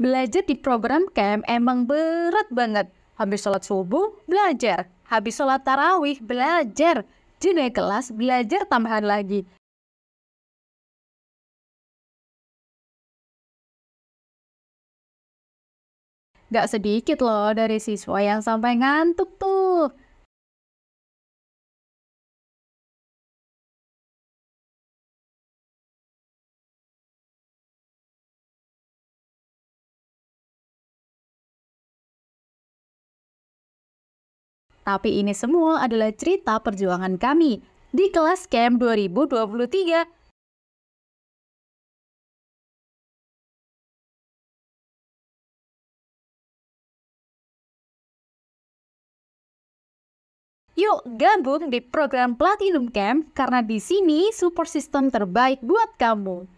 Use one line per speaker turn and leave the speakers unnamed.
belajar di program camp emang berat banget. Habis sholat subuh,
belajar. Habis sholat tarawih, belajar. Jeda kelas, belajar tambahan lagi.
Gak sedikit loh dari siswa yang sampai ngantuk tuh.
Tapi ini semua adalah cerita perjuangan kami di kelas Camp e 2023 Yuk gabung di program Platinum Camp e karena di sini support system terbaik buat kamu.